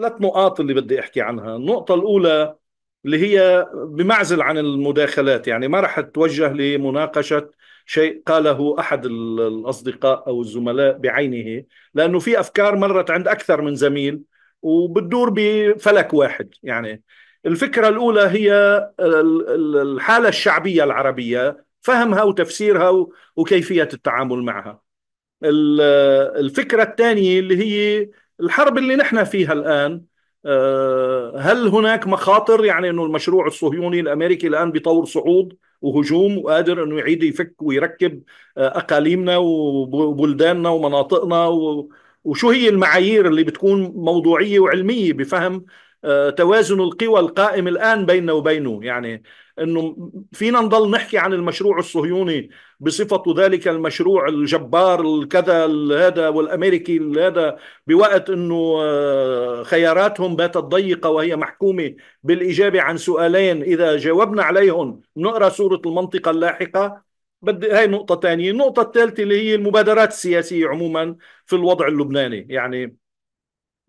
ثلاث نقاط اللي بدي احكي عنها النقطه الاولى اللي هي بمعزل عن المداخلات يعني ما رح توجه لمناقشه شيء قاله احد الاصدقاء او الزملاء بعينه لانه في افكار مرت عند اكثر من زميل وبتدور بفلك واحد يعني الفكره الاولى هي الحاله الشعبيه العربيه فهمها وتفسيرها وكيفيه التعامل معها الفكره الثانيه اللي هي الحرب اللي نحن فيها الآن آه، هل هناك مخاطر يعني أنه المشروع الصهيوني الأمريكي الآن بطور صعود وهجوم وقادر أنه يعيد يفك ويركب آه، أقاليمنا وبلداننا ومناطقنا وشو هي المعايير اللي بتكون موضوعية وعلمية بفهم آه، توازن القوى القائم الآن بيننا وبينه يعني انه فينا نضل نحكي عن المشروع الصهيوني بصفته ذلك المشروع الجبار الكذا هذا والامريكي هذا بوقت انه آه، خياراتهم باتت ضيقه وهي محكومه بالاجابه عن سؤالين اذا جاوبنا عليهم نقرا سوره المنطقه اللاحقه بدي هاي نقطه ثانيه النقطه الثالثه اللي هي المبادرات السياسيه عموما في الوضع اللبناني يعني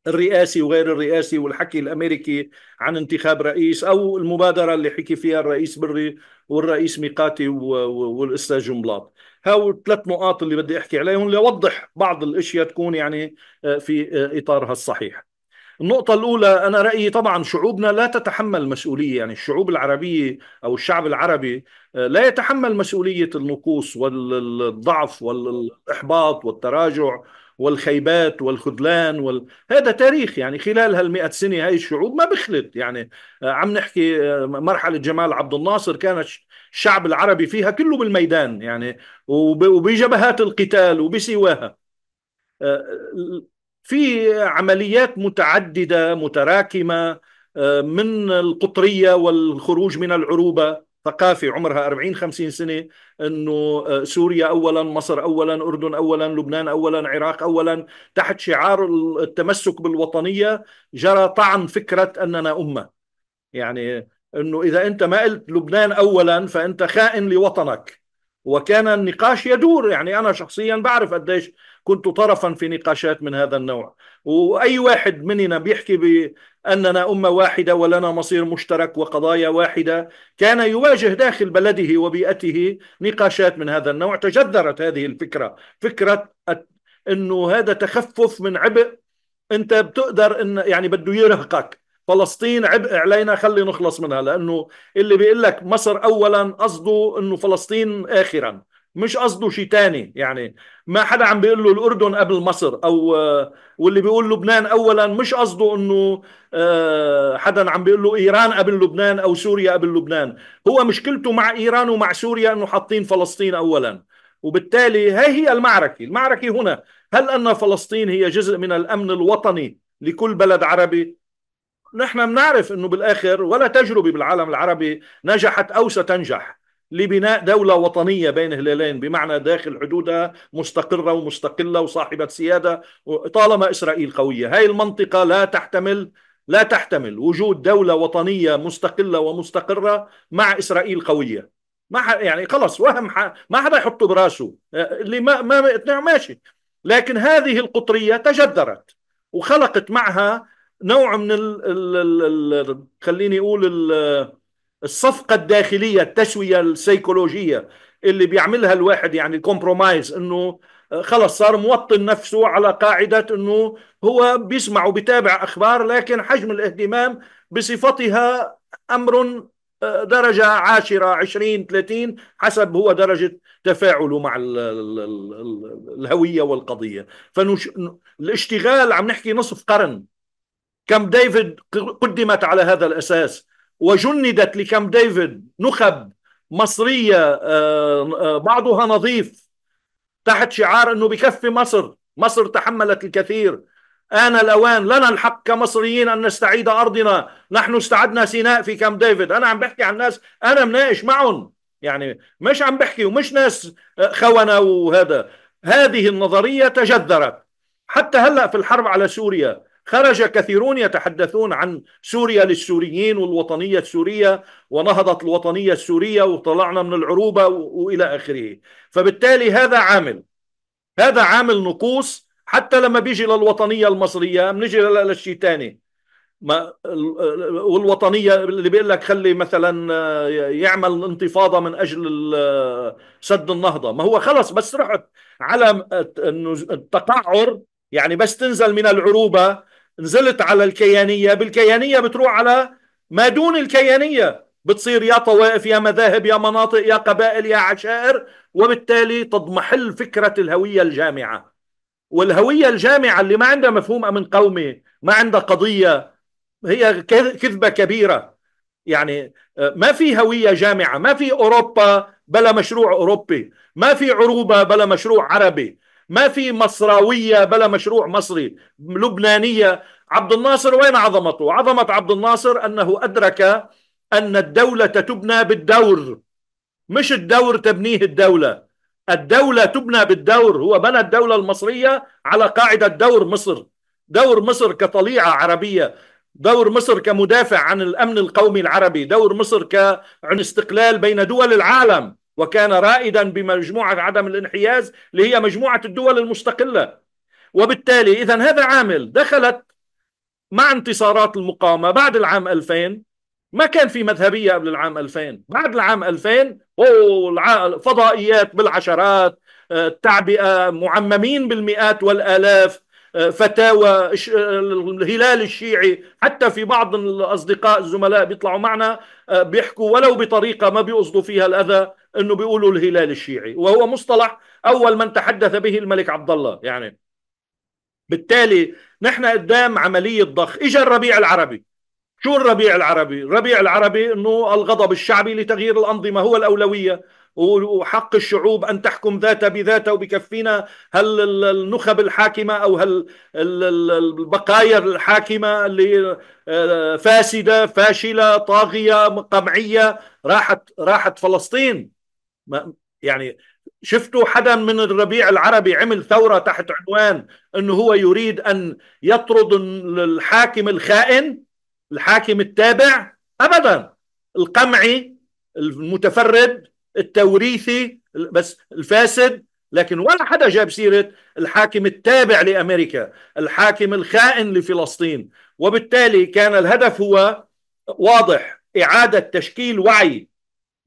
الرئاسي وغير الرئاسي والحكي الامريكي عن انتخاب رئيس او المبادره اللي حكي فيها الرئيس بري والرئيس ميقاتي والاستاذ جنبلاط هاو الثلاث نقاط اللي بدي احكي عليهم لاوضح بعض الاشياء تكون يعني آه، في آه، اطارها الصحيح النقطة الأولى أنا رأيي طبعا شعوبنا لا تتحمل مسؤولية يعني الشعوب العربية أو الشعب العربي آه، لا يتحمل مسؤولية النقوص والضعف والإحباط والتراجع والخيبات والخذلان وال... هذا تاريخ يعني خلال هالمئة سنة هاي الشعوب ما بخلت يعني آه، عم نحكي آه، مرحلة جمال عبد الناصر كان الشعب العربي فيها كله بالميدان يعني وبجبهات القتال وبسواها آه، في عمليات متعددة متراكمة من القطرية والخروج من العروبة ثقافي عمرها 40 50 سنه انه آه، سوريا اولا مصر اولا اردن اولا لبنان اولا عراق اولا تحت شعار التمسك بالوطنيه جرى طعن فكره اننا امه يعني انه اذا انت ما قلت لبنان اولا فانت خائن لوطنك وكان النقاش يدور يعني انا شخصيا بعرف قديش كنت طرفا في نقاشات من هذا النوع وأي واحد مننا بيحكي بأننا أمة واحدة ولنا مصير مشترك وقضايا واحدة كان يواجه داخل بلده وبيئته نقاشات من هذا النوع تجذرت هذه الفكرة فكرة أنه هذا تخفف من عبء أنت بتقدر أن يعني بده يرهقك فلسطين عبء علينا خلي نخلص منها لانه اللي بيقول لك مصر اولا قصده انه فلسطين اخرا مش قصده شيء تاني يعني ما حدا عم بيقول له الأردن قبل مصر أو آه، واللي بيقول لبنان أولا مش قصده أنه آه، حدا عم بيقول له إيران قبل لبنان أو سوريا قبل لبنان هو مشكلته مع إيران ومع سوريا أنه حاطين فلسطين أولا وبالتالي هي هي المعركة المعركة هنا هل أن فلسطين هي جزء من الأمن الوطني لكل بلد عربي نحن بنعرف أنه بالآخر ولا تجربة بالعالم العربي نجحت أو ستنجح لبناء دولة وطنية بين هلالين بمعنى داخل حدودها مستقرة ومستقلة وصاحبة سيادة طالما إسرائيل قوية هاي المنطقة لا تحتمل لا تحتمل وجود دولة وطنية مستقلة ومستقرة مع إسرائيل قوية ما يعني خلص وهم ح... ما حدا يحطه براسه اللي ما ما ماشي لكن هذه القطرية تجذرت وخلقت معها نوع من ال... ال... ال... ال... خليني أقول ال... الصفقه الداخليه التسويه السيكولوجيه اللي بيعملها الواحد يعني كومبرومايز انه آه، خلص صار موطن نفسه على قاعده انه هو بيسمع وبتابع اخبار لكن حجم الاهتمام بصفتها امر آه، درجة عاشرة عشرين ثلاثين حسب هو درجة تفاعله مع الهوية والقضية فالاشتغال عم نحكي نصف قرن كم ديفيد قدمت على هذا الأساس وجندت لكام ديفيد نخب مصرية آه، آه، بعضها نظيف تحت شعار أنه بكفي مصر مصر تحملت الكثير آن الأوان لنا الحق كمصريين أن نستعيد أرضنا نحن استعدنا سيناء في كام ديفيد أنا عم بحكي عن ناس أنا مناقش معهم يعني مش عم بحكي ومش ناس آه، خونة وهذا هذه النظرية تجذرت حتى هلأ في الحرب على سوريا خرج كثيرون يتحدثون عن سوريا للسوريين والوطنية السورية ونهضت الوطنية السورية وطلعنا من العروبة وإلى آخره فبالتالي هذا عامل هذا عامل نقوص حتى لما بيجي للوطنية المصرية بنجي للشيء ثاني ما والوطنية اللي بيقول لك خلي مثلا آه، يعمل انتفاضة من أجل آه، سد النهضة ما هو خلص بس رحت على التقعر يعني بس تنزل من العروبة نزلت على الكيانية بالكيانية بتروح على ما دون الكيانية بتصير يا طوائف يا مذاهب يا مناطق يا قبائل يا عشائر وبالتالي تضمحل فكرة الهوية الجامعة والهوية الجامعة اللي ما عندها مفهوم أمن قومي ما عندها قضية هي كذبة كبيرة يعني آه، ما في هوية جامعة ما في أوروبا بلا مشروع أوروبي ما في عروبة بلا مشروع عربي ما في مصراوية بلا مشروع مصري لبنانية عبد الناصر وين عظمته عظمة عبد الناصر أنه أدرك أن الدولة تبنى بالدور مش الدور تبنيه الدولة الدولة تبنى بالدور هو بنى الدولة المصرية على قاعدة دور مصر دور مصر كطليعة عربية دور مصر كمدافع عن الأمن القومي العربي دور مصر كعن استقلال بين دول العالم وكان رائدا بمجموعة عدم الانحياز اللي هي مجموعة الدول المستقلة وبالتالي إذا هذا عامل دخلت مع انتصارات المقاومة بعد العام 2000 ما كان في مذهبية قبل العام 2000 بعد العام 2000 أوه فضائيات بالعشرات آه، التعبئة معممين بالمئات والآلاف آه، فتاوى آه، الهلال الشيعي حتى في بعض الأصدقاء الزملاء بيطلعوا معنا آه، بيحكوا ولو بطريقة ما بيقصدوا فيها الأذى أنه بيقولوا الهلال الشيعي وهو مصطلح أول من تحدث به الملك عبد الله يعني بالتالي نحن قدام عملية ضخ إجا الربيع العربي شو الربيع العربي؟ الربيع العربي أنه الغضب الشعبي لتغيير الأنظمة هو الأولوية وحق الشعوب أن تحكم ذاتها بذاتها وبكفينا هل النخب الحاكمة أو هل البقايا الحاكمة اللي آه، فاسدة فاشلة طاغية قمعية راحت راحت فلسطين يعني شفتوا حدا من الربيع العربي عمل ثورة تحت عنوان أنه هو يريد أن يطرد الحاكم الخائن الحاكم التابع أبدا القمعي المتفرد التوريثي بس الفاسد لكن ولا حدا جاب سيرة الحاكم التابع لأمريكا الحاكم الخائن لفلسطين وبالتالي كان الهدف هو واضح إعادة تشكيل وعي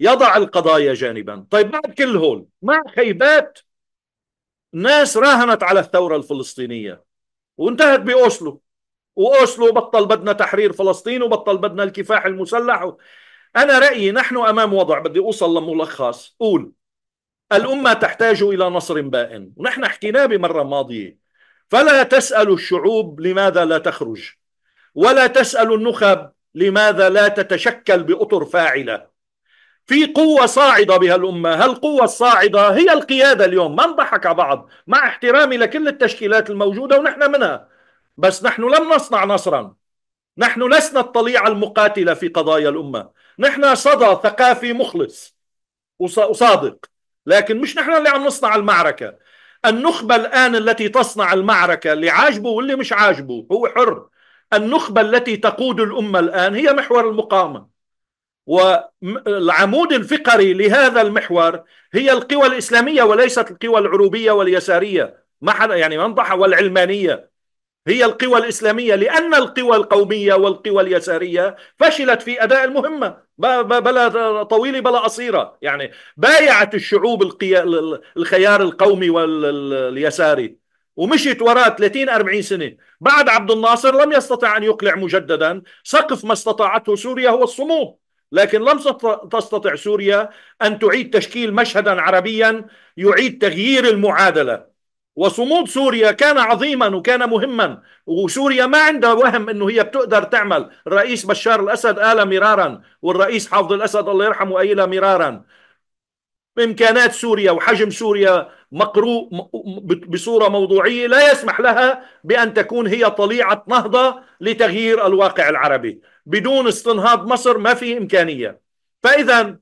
يضع القضايا جانبا طيب بعد كل هول مع خيبات ناس راهنت على الثورة الفلسطينية وانتهت بأوسلو وأوسلو بطل بدنا تحرير فلسطين وبطل بدنا الكفاح المسلح أنا رأيي نحن أمام وضع بدي أوصل لملخص قول الأمة تحتاج إلى نصر بائن ونحن حكيناه بمرة ماضية فلا تسأل الشعوب لماذا لا تخرج ولا تسأل النخب لماذا لا تتشكل بأطر فاعلة في قوة صاعدة بها الأمة هالقوة الصاعدة هي القيادة اليوم ما نضحك على بعض مع احترامي لكل التشكيلات الموجودة ونحن منها بس نحن لم نصنع نصرا نحن لسنا الطليعة المقاتلة في قضايا الأمة نحن صدى ثقافي مخلص وصادق لكن مش نحن اللي عم نصنع المعركة النخبة الآن التي تصنع المعركة اللي عاجبه واللي مش عاجبه هو حر النخبة التي تقود الأمة الآن هي محور المقاومة والعمود الفقري لهذا المحور هي القوى الإسلامية وليست القوى العروبية واليسارية ما حدا يعني منضحة والعلمانية هي القوى الإسلامية لأن القوى القومية والقوى اليسارية فشلت في أداء المهمة بلا طويلة بلا قصيرة يعني بايعت الشعوب الخيار القومي واليساري ومشيت وراه 30 40 سنه بعد عبد الناصر لم يستطع ان يقلع مجددا سقف ما استطاعته سوريا هو الصمود لكن لم تستطع سوريا ان تعيد تشكيل مشهدا عربيا يعيد تغيير المعادله وصمود سوريا كان عظيما وكان مهما وسوريا ما عندها وهم انه هي بتقدر تعمل الرئيس بشار الاسد قال مرارا والرئيس حافظ الاسد الله يرحمه قال مرارا امكانات سوريا وحجم سوريا مقروء بصوره موضوعيه لا يسمح لها بان تكون هي طليعه نهضه لتغيير الواقع العربي بدون استنهاض مصر ما في امكانيه فاذا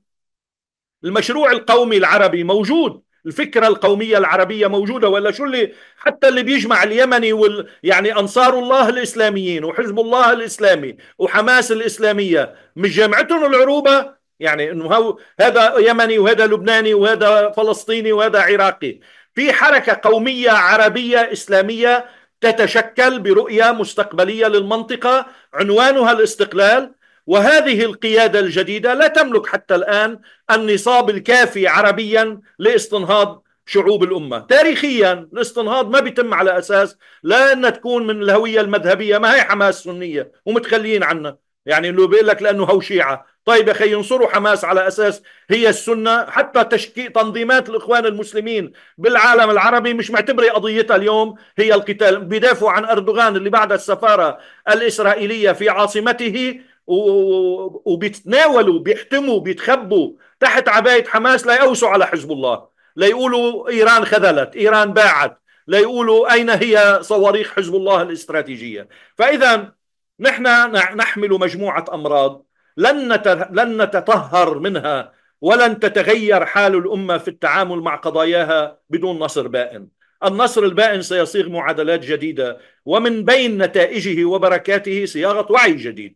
المشروع القومي العربي موجود الفكره القوميه العربيه موجوده ولا شو اللي حتى اللي بيجمع اليمني وال يعني انصار الله الاسلاميين وحزب الله الاسلامي وحماس الاسلاميه مش جامعتهم العروبه يعني انه هو هذا يمني وهذا لبناني وهذا فلسطيني وهذا عراقي في حركه قوميه عربيه اسلاميه تتشكل برؤيه مستقبليه للمنطقه عنوانها الاستقلال وهذه القيادة الجديدة لا تملك حتى الآن النصاب الكافي عربيا لاستنهاض شعوب الأمة تاريخيا الاستنهاض ما بيتم على أساس لا أنها تكون من الهوية المذهبية ما هي حماس سنية ومتخليين عنا يعني اللي بيقول لك لأنه هو شيعة طيب يا أخي ينصروا حماس على أساس هي السنة حتى تشكي تنظيمات الإخوان المسلمين بالعالم العربي مش معتبرة قضيتها اليوم هي القتال بيدافعوا عن أردوغان اللي بعد السفارة الإسرائيلية في عاصمته وبيتناولوا بيحتموا بيتخبوا تحت عباية حماس ليقوسوا على حزب الله ليقولوا إيران خذلت إيران باعت ليقولوا أين هي صواريخ حزب الله الاستراتيجية فإذا نحن نحمل مجموعة أمراض لن لن نتطهر منها ولن تتغير حال الأمة في التعامل مع قضاياها بدون نصر بائن النصر البائن سيصيغ معادلات جديدة ومن بين نتائجه وبركاته صياغة وعي جديد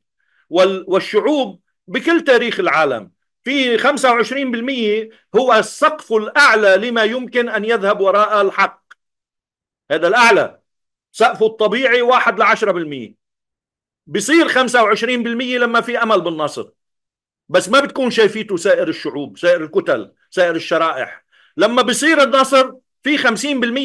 والشعوب بكل تاريخ العالم في 25% هو السقف الأعلى لما يمكن أن يذهب وراء الحق هذا الأعلى سقفه الطبيعي 1 ل 10% بصير 25% لما في أمل بالنصر بس ما بتكون شايفيته سائر الشعوب سائر الكتل سائر الشرائح لما بصير النصر في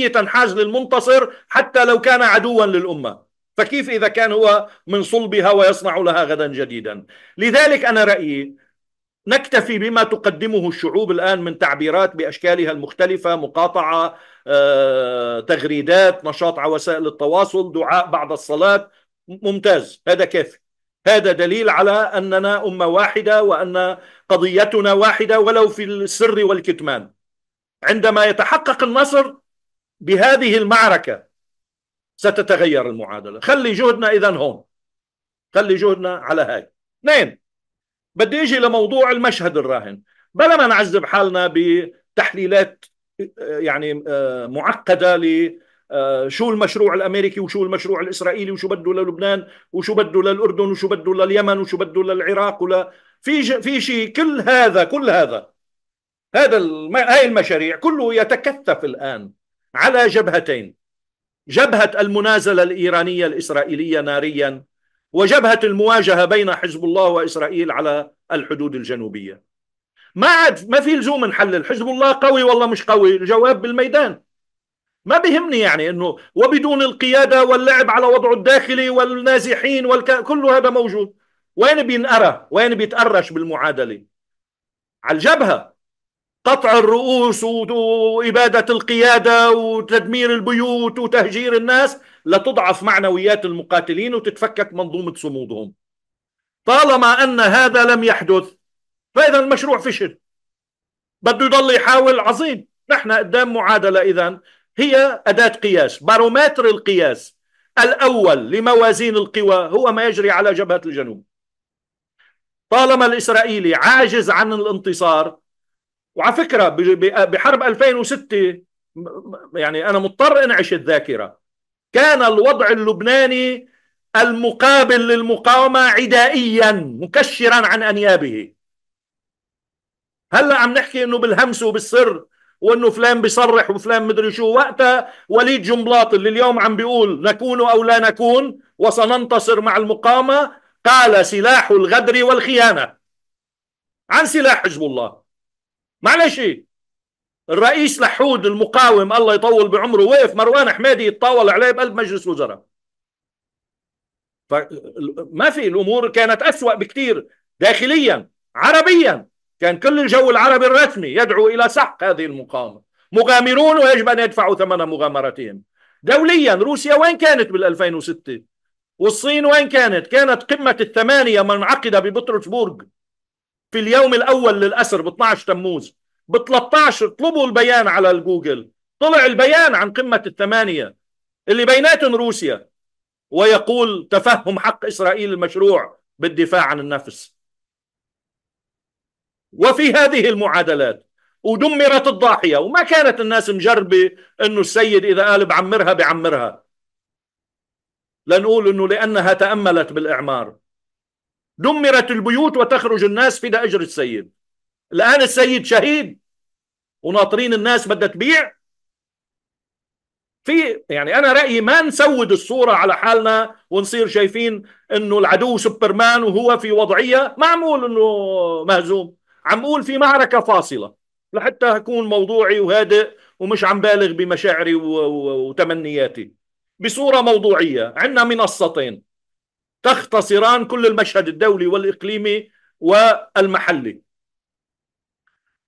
50% تنحاز للمنتصر حتى لو كان عدوا للأمة فكيف إذا كان هو من صلبها ويصنع لها غدا جديدا لذلك أنا رأيي نكتفي بما تقدمه الشعوب الآن من تعبيرات بأشكالها المختلفة مقاطعة آه، تغريدات نشاط على وسائل التواصل دعاء بعد الصلاة ممتاز هذا كافي هذا دليل على أننا أمة واحدة وأن قضيتنا واحدة ولو في السر والكتمان عندما يتحقق النصر بهذه المعركة ستتغير المعادله خلي جهدنا اذا هون خلي جهدنا على هاي اثنين بدي اجي لموضوع المشهد الراهن بلا ما نعذب حالنا بتحليلات يعني معقده ل شو المشروع الامريكي وشو المشروع الاسرائيلي وشو بده للبنان وشو بده للاردن وشو بده لليمن وشو بده للعراق ولا في في شيء كل هذا كل هذا هذا الم... هاي المشاريع كله يتكثف الان على جبهتين جبهة المنازلة الإيرانية الإسرائيلية ناريا وجبهة المواجهة بين حزب الله وإسرائيل على الحدود الجنوبية ما عاد ما في لزوم نحلل حزب الله قوي والله مش قوي الجواب بالميدان ما بيهمني يعني انه وبدون القياده واللعب على وضعه الداخلي والنازحين والك... كل هذا موجود وين بينقرى؟ وين بيتأرش بالمعادله على الجبهه قطع الرؤوس وإبادة القيادة وتدمير البيوت وتهجير الناس لتضعف معنويات المقاتلين وتتفكك منظومة صمودهم طالما أن هذا لم يحدث فإذا المشروع فشل بده يضل يحاول عظيم نحن قدام معادلة إذا هي أداة قياس بارومتر القياس الأول لموازين القوى هو ما يجري على جبهة الجنوب طالما الإسرائيلي عاجز عن الانتصار وعلى فكره بحرب 2006 يعني انا مضطر انعش الذاكره كان الوضع اللبناني المقابل للمقاومه عدائيا مكشرا عن انيابه هلا عم نحكي انه بالهمس وبالسر وانه فلان بيصرح وفلان مدري شو وقتها وليد جنبلاط اللي اليوم عم بيقول نكون او لا نكون وسننتصر مع المقاومه قال سلاح الغدر والخيانه عن سلاح حزب الله معلش الرئيس لحود المقاوم الله يطول بعمره وقف مروان حمادي يتطاول عليه بقلب مجلس وزراء فما في الامور كانت اسوا بكثير داخليا عربيا كان كل الجو العربي الرسمي يدعو الى سحق هذه المقاومه مغامرون ويجب ان يدفعوا ثمن مغامرتهم دوليا روسيا وين كانت بال 2006 والصين وين كانت كانت قمه الثمانيه منعقده ببطرسبورغ في اليوم الاول للاسر ب 12 تموز ب 13 اطلبوا البيان على الجوجل طلع البيان عن قمه الثمانيه اللي بيناتهم روسيا ويقول تفهم حق اسرائيل المشروع بالدفاع عن النفس وفي هذه المعادلات ودمرت الضاحيه وما كانت الناس مجربه انه السيد اذا قال بعمرها بعمرها لنقول انه لانها تاملت بالاعمار دمرت البيوت وتخرج الناس في أجر السيد الآن السيد شهيد وناطرين الناس بدها تبيع في يعني أنا رأيي ما نسود الصورة على حالنا ونصير شايفين إنه العدو سوبرمان وهو في وضعية ما عم أقول إنه مهزوم عم أقول في معركة فاصلة لحتى أكون موضوعي وهادئ ومش عم بالغ بمشاعري وتمنياتي بصورة موضوعية عندنا منصتين تختصران كل المشهد الدولي والإقليمي والمحلي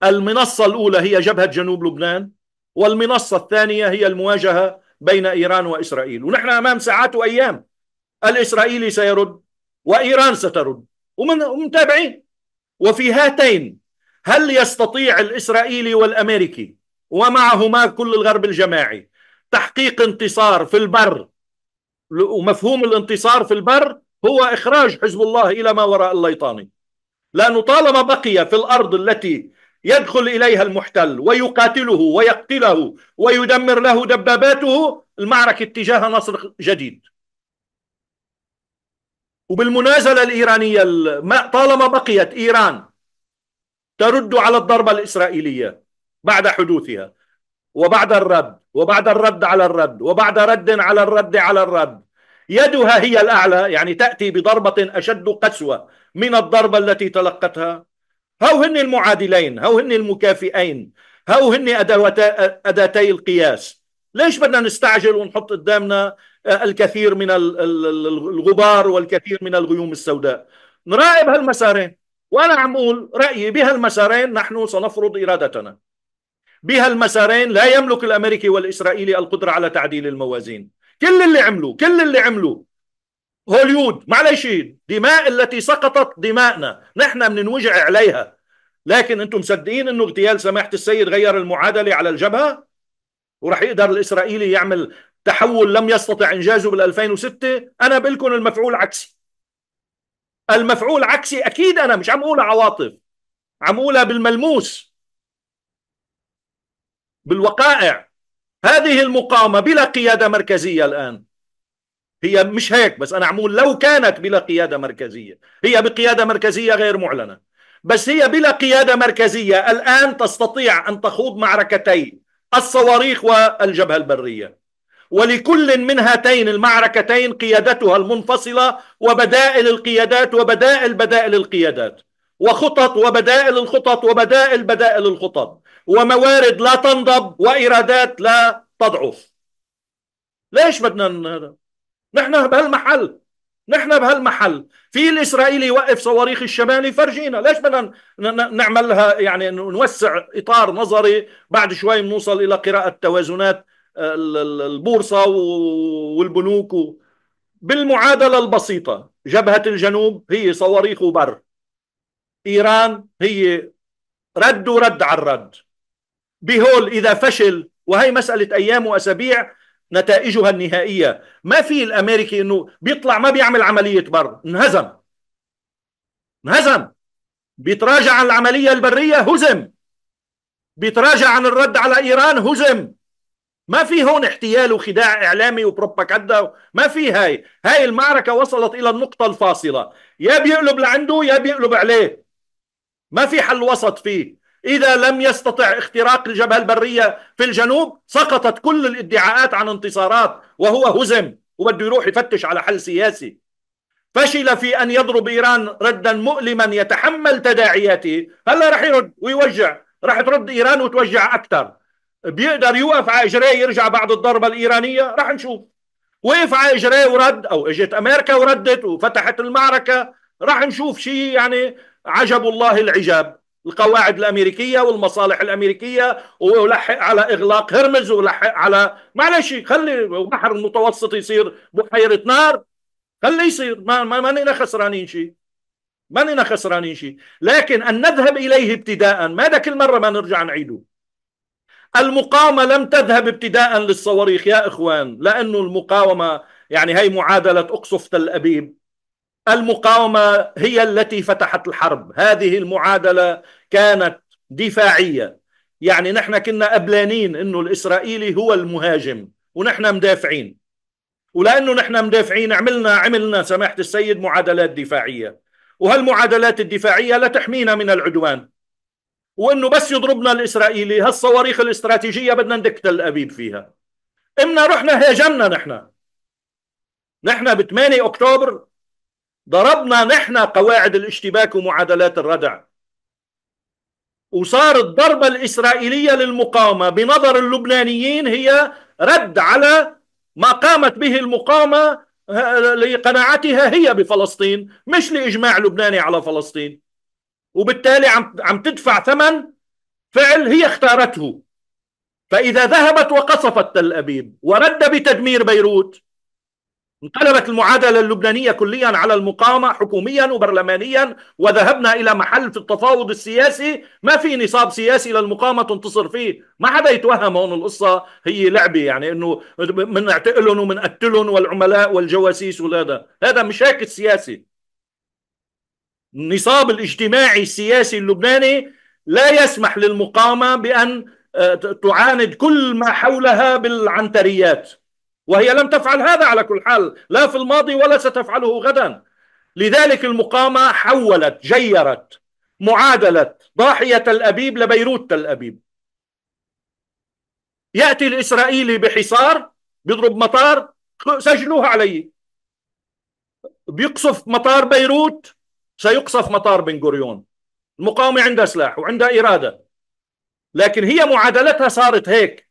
المنصة الأولى هي جبهة جنوب لبنان والمنصة الثانية هي المواجهة بين إيران وإسرائيل ونحن أمام ساعات وأيام الإسرائيلي سيرد وإيران سترد ومتابعين وفي هاتين هل يستطيع الإسرائيلي والأمريكي ومعهما كل الغرب الجماعي تحقيق انتصار في البر ومفهوم الانتصار في البر هو إخراج حزب الله إلى ما وراء الليطاني لأنه طالما بقي في الأرض التي يدخل إليها المحتل ويقاتله ويقتله ويدمر له دباباته المعركة اتجاه نصر جديد وبالمنازلة الإيرانية طالما بقيت إيران ترد على الضربة الإسرائيلية بعد حدوثها وبعد الرد وبعد الرد على الرد وبعد رد على الرد على الرد يدها هي الأعلى يعني تأتي بضربة أشد قسوة من الضربة التي تلقتها هو هن المعادلين هو هن المكافئين هو هن أداتي القياس ليش بدنا نستعجل ونحط قدامنا آه، الكثير من الغبار والكثير من الغيوم السوداء نراقب هالمسارين وأنا عم أقول رأيي بهالمسارين نحن سنفرض إرادتنا بهالمسارين لا يملك الامريكي والاسرائيلي القدره على تعديل الموازين كل اللي عملوا كل اللي عملوا هوليود معلش دماء التي سقطت دماءنا نحن بننوجع عليها لكن انتم مصدقين انه اغتيال سماحه السيد غير المعادله على الجبهه وراح يقدر الاسرائيلي يعمل تحول لم يستطع انجازه بال 2006 انا بقول لكم المفعول عكسي المفعول عكسي اكيد انا مش عم اقولها عواطف عم اقولها بالملموس بالوقائع هذه المقاومة بلا قيادة مركزية الآن هي مش هيك بس أنا عمول لو كانت بلا قيادة مركزية هي بقيادة مركزية غير معلنة بس هي بلا قيادة مركزية الآن تستطيع أن تخوض معركتي الصواريخ والجبهة البرية ولكل من هاتين المعركتين قيادتها المنفصلة وبدائل القيادات وبدائل بدائل القيادات وخطط وبدائل الخطط وبدائل بدائل الخطط وموارد لا تنضب وإيرادات لا تضعف ليش بدنا هذا نحن بهالمحل نحن بهالمحل في الاسرائيلي يوقف صواريخ الشمالي فرجينا ليش بدنا نعملها يعني نوسع اطار نظري بعد شوي بنوصل الى قراءه توازنات آه، البورصه والبنوك بالمعادله البسيطه جبهه الجنوب هي صواريخ وبر ايران هي رد ورد على الرد بهول إذا فشل وهي مسألة أيام وأسابيع نتائجها النهائية ما في الأمريكي أنه بيطلع ما بيعمل عملية بر انهزم انهزم بيتراجع عن العملية البرية هزم بيتراجع عن الرد على إيران هزم ما في هون احتيال وخداع إعلامي وبروباغندا ما في هاي هاي المعركة وصلت إلى النقطة الفاصلة يا بيقلب لعنده يا بيقلب عليه ما في حل وسط فيه إذا لم يستطع اختراق الجبهة البرية في الجنوب سقطت كل الادعاءات عن انتصارات وهو هزم وبده يروح يفتش على حل سياسي فشل في أن يضرب إيران ردا مؤلما يتحمل تداعياته هلا رح يرد ويوجع رح ترد إيران وتوجع أكثر بيقدر يوقف على إجريه يرجع بعد الضربة الإيرانية رح نشوف وقف على إجريه ورد أو إجت أمريكا وردت وفتحت المعركة رح نشوف شيء يعني عجب الله العجاب القواعد الامريكيه والمصالح الامريكيه ولحق على اغلاق هرمز ولحق على معلش خلي البحر المتوسط يصير بحيره نار خليه يصير ما ما مانينا خسرانين شيء مانينا خسرانين شيء لكن ان نذهب اليه ابتداء ماذا كل مره ما نرجع نعيده المقاومه لم تذهب ابتداء للصواريخ يا اخوان لانه المقاومه يعني هي معادله اقصف تل ابيب المقاومه هي التي فتحت الحرب هذه المعادله كانت دفاعيه يعني نحن كنا قبلانين انه الاسرائيلي هو المهاجم ونحن مدافعين ولانه نحن مدافعين عملنا عملنا سماحه السيد معادلات دفاعيه وهالمعادلات الدفاعيه لا تحمينا من العدوان وانه بس يضربنا الاسرائيلي هالصواريخ الاستراتيجيه بدنا ندك تل ابيب فيها امنا رحنا هاجمنا نحن نحن ب 8 اكتوبر ضربنا نحن قواعد الاشتباك ومعادلات الردع وصار الضربة الإسرائيلية للمقاومة بنظر اللبنانيين هي رد على ما قامت به المقاومة آه، لقناعتها هي بفلسطين مش لإجماع لبناني على فلسطين وبالتالي عم عم تدفع ثمن فعل هي اختارته فإذا ذهبت وقصفت تل أبيب ورد بتدمير بيروت انقلبت المعادلة اللبنانية كليا على المقاومة حكوميا وبرلمانيا وذهبنا إلى محل في التفاوض السياسي ما في نصاب سياسي للمقاومة تنتصر فيه ما حدا يتوهم هون القصة هي لعبة يعني أنه من اعتقلهم ومن قتلهم والعملاء والجواسيس وهذا هذا مش هيك السياسي النصاب الاجتماعي السياسي اللبناني لا يسمح للمقاومة بأن آه، تعاند كل ما حولها بالعنتريات وهي لم تفعل هذا على كل حال لا في الماضي ولا ستفعله غدا لذلك المقامة حولت جيرت معادلة ضاحية تل أبيب لبيروت تل أبيب يأتي الإسرائيلي بحصار بيضرب مطار سجلوها عليه بيقصف مطار بيروت سيقصف مطار بن غوريون المقاومة عندها سلاح وعندها إرادة لكن هي معادلتها صارت هيك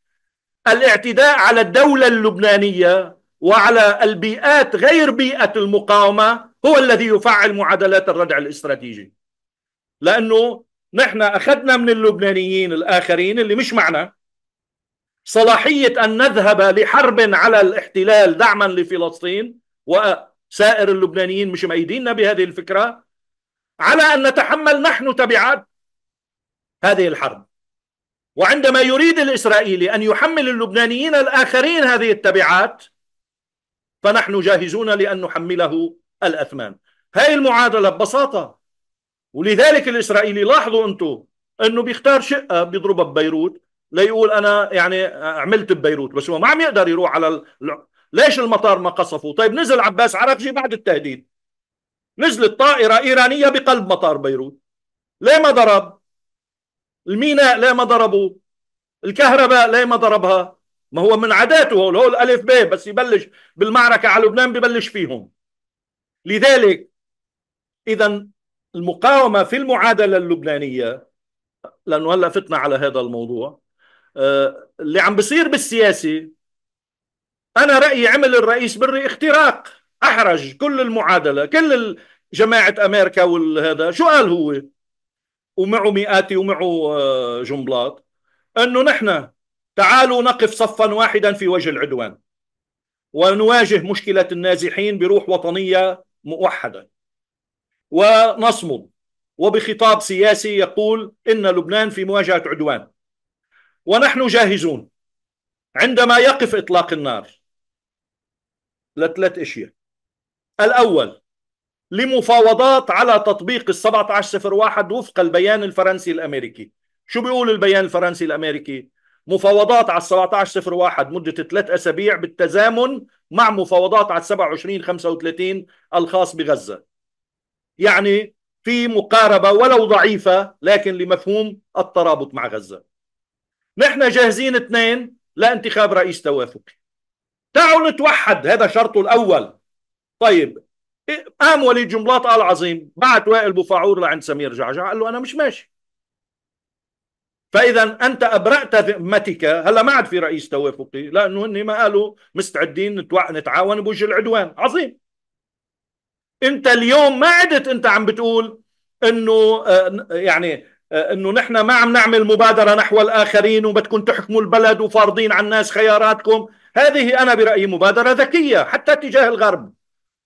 الاعتداء على الدولة اللبنانية وعلى البيئات غير بيئة المقاومة هو الذي يفعل معادلات الردع الاستراتيجي لأنه نحن أخذنا من اللبنانيين الآخرين اللي مش معنا صلاحية أن نذهب لحرب على الاحتلال دعما لفلسطين وسائر اللبنانيين مش مأيديننا بهذه الفكرة على أن نتحمل نحن تبعات هذه الحرب وعندما يريد الإسرائيلي أن يحمل اللبنانيين الآخرين هذه التبعات فنحن جاهزون لأن نحمله الأثمان هاي المعادلة ببساطة ولذلك الإسرائيلي لاحظوا أنتم أنه بيختار شقة بيضربها ببيروت ليقول أنا يعني عملت ببيروت بس هو ما عم يقدر يروح على ال... ليش المطار ما قصفه طيب نزل عباس عراقشي بعد التهديد نزلت طائرة إيرانية بقلب مطار بيروت ليه ما ضرب الميناء لا ما ضربوه الكهرباء لا ما ضربها ما هو من عاداته هو الالف ب بس يبلش بالمعركه على لبنان ببلش فيهم لذلك اذا المقاومه في المعادله اللبنانيه لانه هلا فتنا على هذا الموضوع آه، اللي عم بصير بالسياسه انا رايي عمل الرئيس بري اختراق احرج كل المعادله كل جماعه امريكا والهذا شو قال هو ومعه مئاتي ومعه آه، جنبلاط انه نحن تعالوا نقف صفا واحدا في وجه العدوان ونواجه مشكله النازحين بروح وطنيه موحده ونصمد وبخطاب سياسي يقول ان لبنان في مواجهه عدوان ونحن جاهزون عندما يقف اطلاق النار لثلاث اشياء الاول لمفاوضات على تطبيق ال 1701 وفق البيان الفرنسي الامريكي شو بيقول البيان الفرنسي الامريكي مفاوضات على ال 1701 مده ثلاث اسابيع بالتزامن مع مفاوضات على ال 2735 الخاص بغزه يعني في مقاربه ولو ضعيفه لكن لمفهوم الترابط مع غزه نحن جاهزين اثنين لانتخاب رئيس توافقي تعالوا نتوحد هذا شرطه الاول طيب إيه، قام وليد جنبلاط قال عظيم بعت وائل بوفاعور لعند سمير جعجع قال له انا مش ماشي فاذا انت ابرات ذمتك هلا ما عاد في رئيس توافقي لانه هن ما قالوا مستعدين نتعاون بوجه العدوان عظيم انت اليوم ما عدت انت عم بتقول انه آه، يعني آه، انه نحن ما عم نعمل مبادره نحو الاخرين وبدكم تحكموا البلد وفارضين على الناس خياراتكم هذه انا برايي مبادره ذكيه حتى تجاه الغرب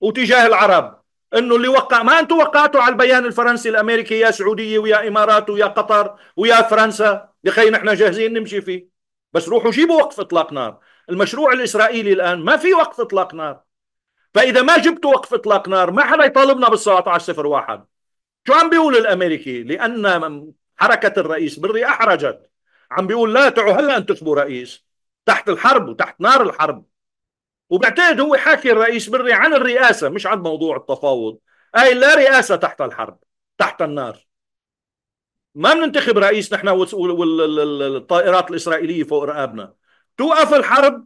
وتجاه العرب انه اللي وقع ما انتم وقعتوا على البيان الفرنسي الامريكي يا سعوديه ويا امارات ويا قطر ويا فرنسا يا نحن جاهزين نمشي فيه بس روحوا جيبوا وقف اطلاق نار المشروع الاسرائيلي الان ما في وقف اطلاق نار فاذا ما جبتوا وقف اطلاق نار ما حدا يطالبنا بال 1701 شو عم بيقول الامريكي لان حركه الرئيس بري احرجت عم بيقول لا تعوا هلا انتخبوا رئيس تحت الحرب وتحت نار الحرب وبعتقد هو حاكي الرئيس بري عن الرئاسه مش عن موضوع التفاوض هاي لا رئاسه تحت الحرب تحت النار ما بننتخب رئيس نحن والطائرات الاسرائيليه فوق رقابنا توقف الحرب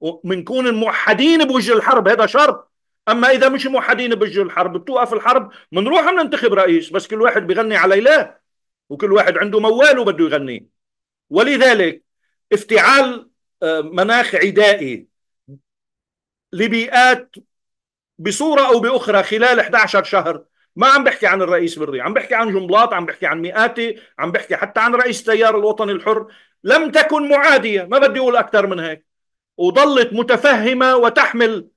ومنكون موحدين بوجه الحرب هذا شرط اما اذا مش موحدين بوجه الحرب بتوقف الحرب بنروح بننتخب رئيس بس كل واحد بيغني على إله وكل واحد عنده مواله بده يغني ولذلك افتعال آه، مناخ عدائي لبيئات بصورة أو بأخرى خلال 11 شهر ما عم بحكي عن الرئيس بري عم بحكي عن جنبلاط عم بحكي عن مئاتي عم بحكي حتى عن رئيس تيار الوطني الحر لم تكن معادية ما بدي أقول أكثر من هيك وظلت متفهمة وتحمل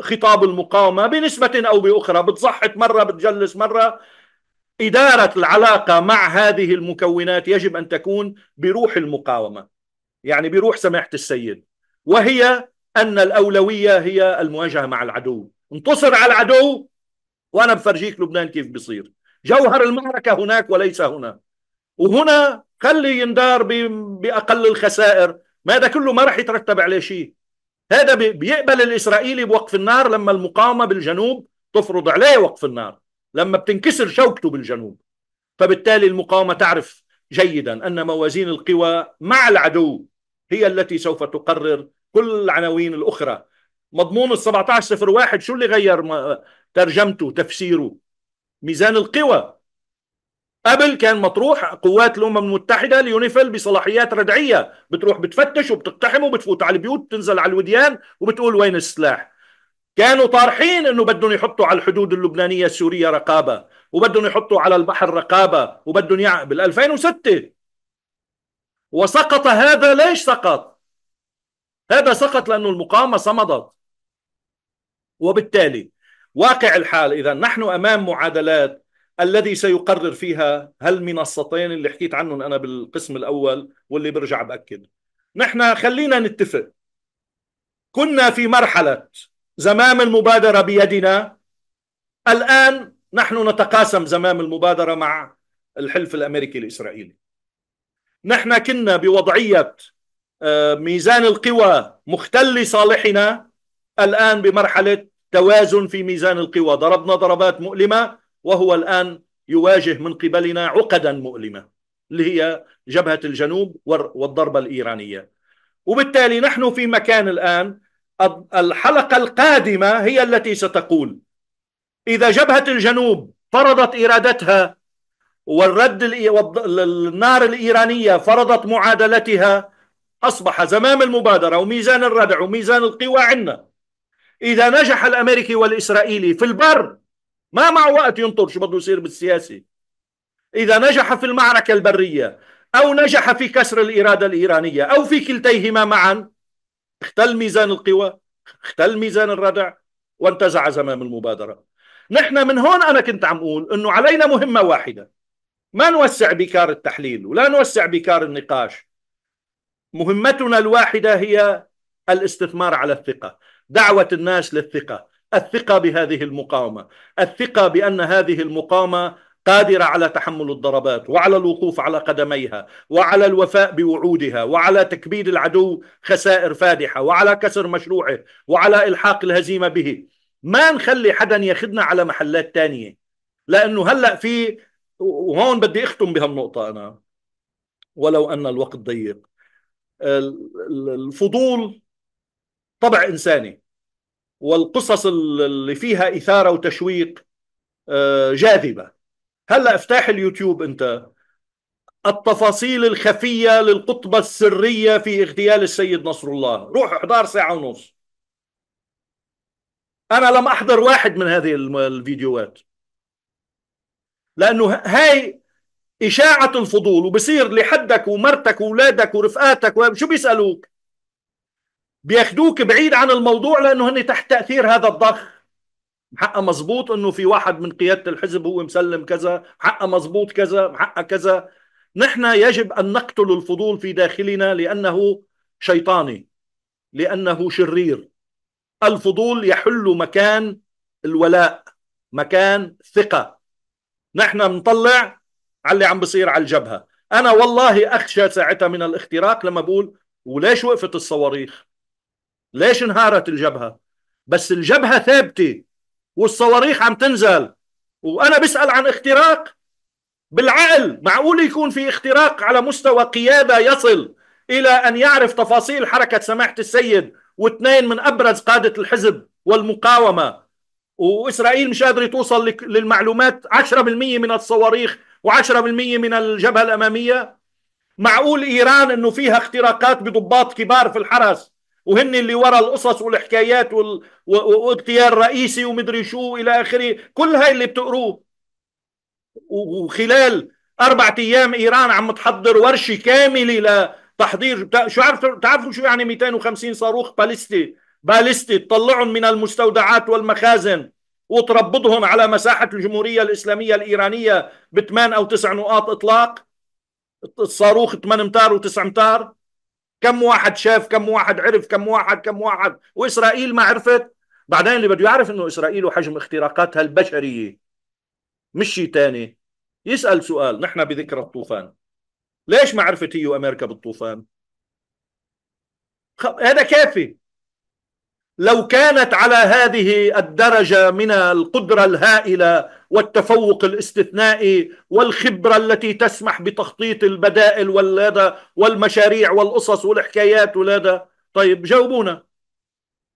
خطاب المقاومة بنسبة أو بأخرى بتزحط مرة بتجلس مرة إدارة العلاقة مع هذه المكونات يجب أن تكون بروح المقاومة يعني بروح سماحة السيد وهي ان الاولويه هي المواجهه مع العدو انتصر على العدو وانا بفرجيك لبنان كيف بيصير جوهر المعركه هناك وليس هنا وهنا خلي يندار باقل الخسائر ما هذا كله ما راح يترتب عليه شيء هذا بيقبل الاسرائيلي بوقف النار لما المقاومه بالجنوب تفرض عليه وقف النار لما بتنكسر شوكته بالجنوب فبالتالي المقاومه تعرف جيدا ان موازين القوى مع العدو هي التي سوف تقرر كل العناوين الاخرى مضمون ال 1701 شو اللي غير ترجمته تفسيره ميزان القوى قبل كان مطروح قوات الامم المتحده اليونيفل بصلاحيات ردعيه بتروح بتفتش وبتقتحم وبتفوت على البيوت بتنزل على الوديان وبتقول وين السلاح كانوا طارحين انه بدهم يحطوا على الحدود اللبنانيه السوريه رقابه وبدهم يحطوا على البحر رقابه وبدهم يع... بال 2006 وسقط هذا ليش سقط؟ هذا سقط لأن المقاومة صمدت وبالتالي واقع الحال إذا نحن أمام معادلات الذي سيقرر فيها هل السطين اللي حكيت عنهم أنا بالقسم الأول واللي برجع بأكد نحن خلينا نتفق كنا في مرحلة زمام المبادرة بيدنا الآن نحن نتقاسم زمام المبادرة مع الحلف الأمريكي الإسرائيلي نحن كنا بوضعية آه، ميزان القوى مختل لصالحنا الآن بمرحلة توازن في ميزان القوى ضربنا ضربات مؤلمة وهو الآن يواجه من قبلنا عقدا مؤلمة اللي هي جبهة الجنوب والضربة الإيرانية وبالتالي نحن في مكان الآن الحلقة القادمة هي التي ستقول إذا جبهة الجنوب فرضت إرادتها والرد النار الإيرانية فرضت معادلتها أصبح زمام المبادرة وميزان الردع وميزان القوى عندنا إذا نجح الأمريكي والإسرائيلي في البر ما مع وقت ينطر شو بده يصير بالسياسي إذا نجح في المعركة البرية أو نجح في كسر الإرادة الإيرانية أو في كلتيهما معا اختل ميزان القوى اختل ميزان الردع وانتزع زمام المبادرة نحن من هون أنا كنت عم أقول أنه علينا مهمة واحدة ما نوسع بكار التحليل ولا نوسع بكار النقاش مهمتنا الواحده هي الاستثمار على الثقه، دعوه الناس للثقه، الثقه بهذه المقاومه، الثقه بان هذه المقاومه قادره على تحمل الضربات وعلى الوقوف على قدميها وعلى الوفاء بوعودها وعلى تكبيد العدو خسائر فادحه وعلى كسر مشروعه وعلى الحاق الهزيمه به. ما نخلي حدا ياخذنا على محلات تانية لانه هلا في وهون بدي اختم بهالنقطه انا ولو ان الوقت ضيق الفضول طبع انساني والقصص اللي فيها اثاره وتشويق آه، جاذبه هلا افتح اليوتيوب انت التفاصيل الخفيه للقطبه السريه في اغتيال السيد نصر الله روح احضر ساعه ونص انا لم احضر واحد من هذه الفيديوهات لانه هاي إشاعة الفضول وبصير لحدك ومرتك وولادك ورفقاتك شو بيسألوك بياخدوك بعيد عن الموضوع لأنه هن تحت تأثير هذا الضخ حقه مزبوط انه في واحد من قياده الحزب هو مسلم كذا حقه مزبوط كذا حقه كذا نحن يجب ان نقتل الفضول في داخلنا لانه شيطاني لانه شرير الفضول يحل مكان الولاء مكان ثقه نحن نطلع على اللي عم بصير على الجبهه انا والله اخشى ساعتها من الاختراق لما بقول وليش وقفت الصواريخ ليش انهارت الجبهه بس الجبهه ثابته والصواريخ عم تنزل وانا بسال عن اختراق بالعقل معقول يكون في اختراق على مستوى قياده يصل الى ان يعرف تفاصيل حركه سماحه السيد واثنين من ابرز قاده الحزب والمقاومه واسرائيل مش قادره توصل للمعلومات 10% من الصواريخ و10% من الجبهة الأمامية معقول إيران أنه فيها اختراقات بضباط كبار في الحرس وهن اللي ورا القصص والحكايات واغتيال رئيسي ومدري شو إلى آخره كل هاي اللي بتقروه وخلال أربعة أيام إيران عم تحضر ورشة كاملة لتحضير شو عارفوا تعرفوا شو يعني 250 صاروخ باليستي باليستي تطلعهم من المستودعات والمخازن وتربطهم على مساحة الجمهورية الإسلامية الإيرانية بثمان أو تسع نقاط إطلاق الصاروخ 8 امتار و9 امتار كم واحد شاف كم واحد عرف كم واحد كم واحد وإسرائيل ما عرفت بعدين اللي بده يعرف انه اسرائيل وحجم اختراقاتها البشريه مش شيء ثاني يسال سؤال نحن بذكرى الطوفان ليش ما عرفت هي وامريكا بالطوفان؟ هذا كافي لو كانت على هذه الدرجه من القدره الهائله والتفوق الاستثنائي والخبره التي تسمح بتخطيط البدائل والهذا والمشاريع والقصص والحكايات والهذا طيب جاوبونا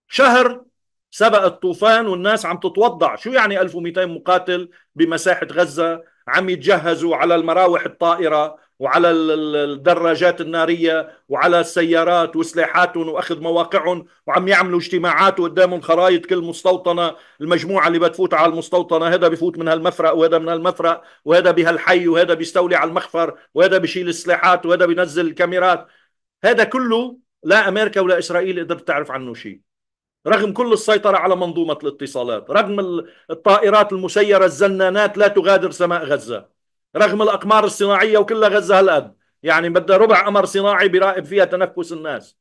شهر سبق الطوفان والناس عم تتوضع شو يعني 1200 مقاتل بمساحه غزه عم يتجهزوا على المراوح الطائره وعلى الدراجات النارية وعلى السيارات وسلاحاتهم وأخذ مواقعهم وعم يعملوا اجتماعات وقدامهم خرايط كل مستوطنة المجموعة اللي بتفوت على المستوطنة هذا بفوت من هالمفرق وهذا من هالمفرق وهذا بهالحي وهذا بيستولي على المخفر وهذا بيشيل السلاحات وهذا بينزل الكاميرات هذا كله لا أمريكا ولا إسرائيل قدرت تعرف عنه شيء رغم كل السيطرة على منظومة الاتصالات رغم الطائرات المسيرة الزنانات لا تغادر سماء غزة رغم الأقمار الصناعية وكلها غزة هالقد يعني بدها ربع قمر صناعي براقب فيها تنفس الناس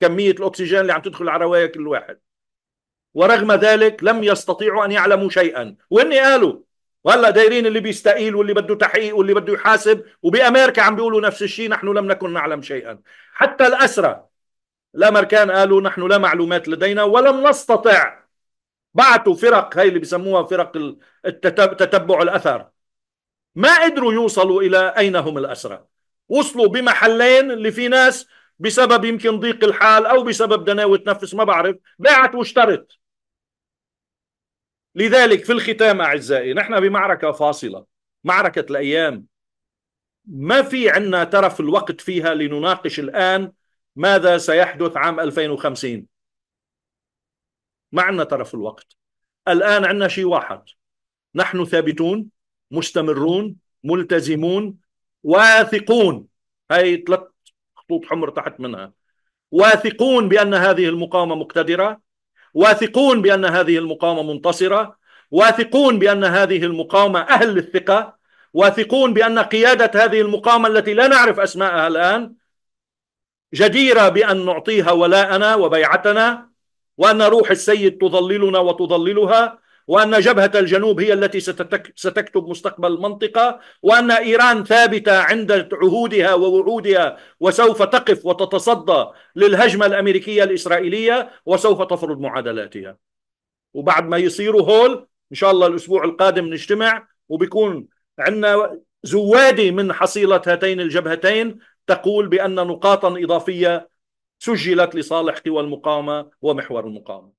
كمية الأكسجين اللي عم تدخل على رواية كل واحد ورغم ذلك لم يستطيعوا أن يعلموا شيئا وإني قالوا وهلا دايرين اللي بيستقيل واللي بده تحقيق واللي بده يحاسب وبامريكا عم بيقولوا نفس الشيء نحن لم نكن نعلم شيئا حتى الاسرى الامريكان قالوا نحن لا معلومات لدينا ولم نستطع بعثوا فرق هاي اللي بسموها فرق التتبع الاثر ما قدروا يوصلوا إلى أين هم الأسرى وصلوا بمحلين اللي في ناس بسبب يمكن ضيق الحال أو بسبب دناوة نفس ما بعرف باعت واشترت لذلك في الختام أعزائي نحن بمعركة فاصلة معركة الأيام ما في عنا ترف الوقت فيها لنناقش الآن ماذا سيحدث عام 2050 ما عنا ترف الوقت الآن عنا شيء واحد نحن ثابتون مستمرون ملتزمون واثقون هاي ثلاث خطوط حمر تحت منها واثقون بان هذه المقاومه مقتدره واثقون بان هذه المقاومه منتصره واثقون بان هذه المقاومه اهل الثقه واثقون بان قياده هذه المقاومه التي لا نعرف اسماءها الان جديره بان نعطيها ولاءنا وبيعتنا وان روح السيد تظللنا وتظللها وأن جبهة الجنوب هي التي ستكتب مستقبل المنطقة وأن إيران ثابتة عند عهودها ووعودها وسوف تقف وتتصدى للهجمة الأمريكية الإسرائيلية وسوف تفرض معادلاتها وبعد ما يصيروا هول إن شاء الله الأسبوع القادم نجتمع وبيكون عندنا زوادي من حصيلة هاتين الجبهتين تقول بأن نقاطا إضافية سجلت لصالح قوى المقاومة ومحور المقاومة